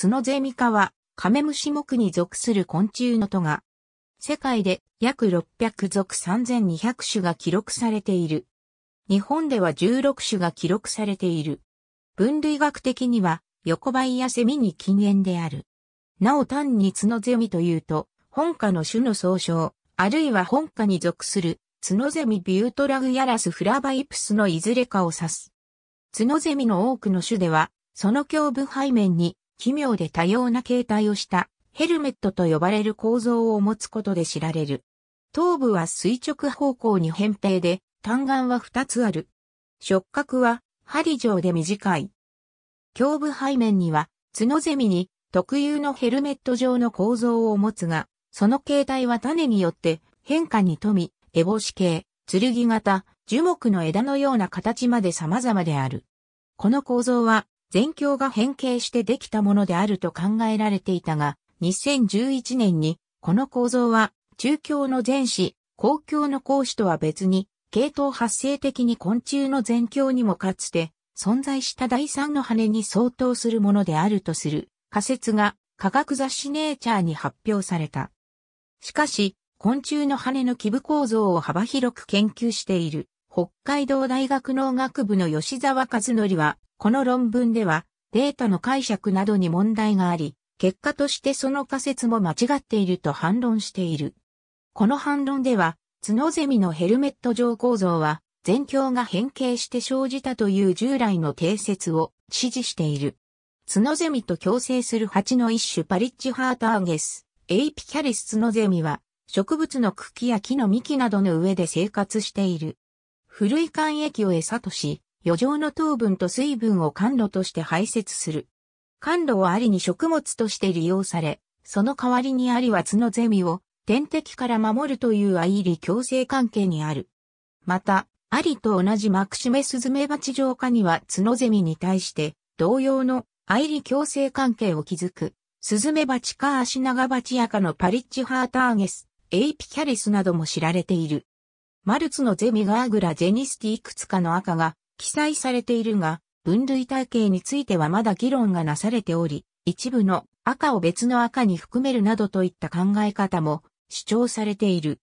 ツノゼミ科は、カメムシ目に属する昆虫の都が、世界で約600属3200種が記録されている。日本では16種が記録されている。分類学的には、横ばいやセミに禁煙である。なお単にツノゼミというと、本科の種の総称、あるいは本科に属する、ツノゼミビュートラグヤラスフラバイプスのいずれかを指す。ツノゼミの多くの種では、その胸部背面に奇妙で多様な形態をしたヘルメットと呼ばれる構造を持つことで知られる。頭部は垂直方向に扁平で、単眼は2つある。触覚は針状で短い。胸部背面には角ゼミに特有のヘルメット状の構造を持つが、その形態は種によって変化に富み、エボシ系、剣型、樹木の枝のような形まで様々である。この構造は全鏡が変形してできたものであると考えられていたが、2011年にこの構造は中鏡の前肢、後鏡の後肢とは別に、系統発生的に昆虫の全鏡にもかつて存在した第三の羽に相当するものであるとする仮説が科学雑誌ネイチャーに発表された。しかし、昆虫の羽の基部構造を幅広く研究している北海道大学農学部の吉沢和則はこの論文では、データの解釈などに問題があり、結果としてその仮説も間違っていると反論している。この反論では、角ゼミのヘルメット状構造は、全鏡が変形して生じたという従来の定説を支持している。角ゼミと共生する蜂の一種パリッチハーターゲス、エイピキャリス角ゼミは、植物の茎や木の幹などの上で生活している。古い肝液を餌とし、余剰の糖分と水分を甘露として排泄する。甘露はアリに食物として利用され、その代わりにアリは角ゼミを天敵から守るという相入り共生関係にある。また、アリと同じマクシメスズメバチ浄化には角ゼミに対して同様の相入り共生関係を築く。スズメバチかアシナガバチアカのパリッチハーターゲス、エイピキャリスなども知られている。マルツのゼミガーグラジェニスティいくつかの赤が記載されているが、分類体系についてはまだ議論がなされており、一部の赤を別の赤に含めるなどといった考え方も主張されている。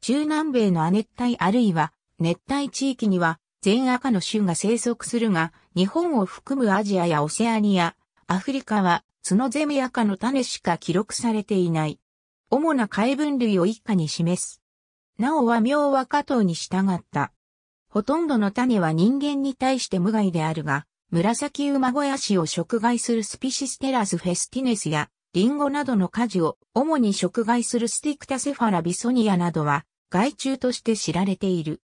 中南米の亜熱帯あるいは熱帯地域には全赤の種が生息するが、日本を含むアジアやオセアニア、アフリカはツノゼミ赤の種しか記録されていない。主な海分類を一家に示す。なおは妙和加藤に従ったほとんどの種は人間に対して無害であるが、紫馬小屋子を食害するスピシステラスフェスティネスや、リンゴなどの果樹を主に食害するスティクタセファラビソニアなどは、害虫として知られている。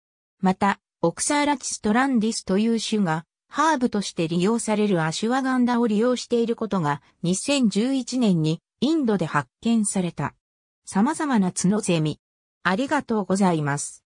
また、オクサーラチストランディスという種が、ハーブとして利用されるアシュワガンダを利用していることが、2011年にインドで発見された。様々な角ゼミ。ありがとうございます。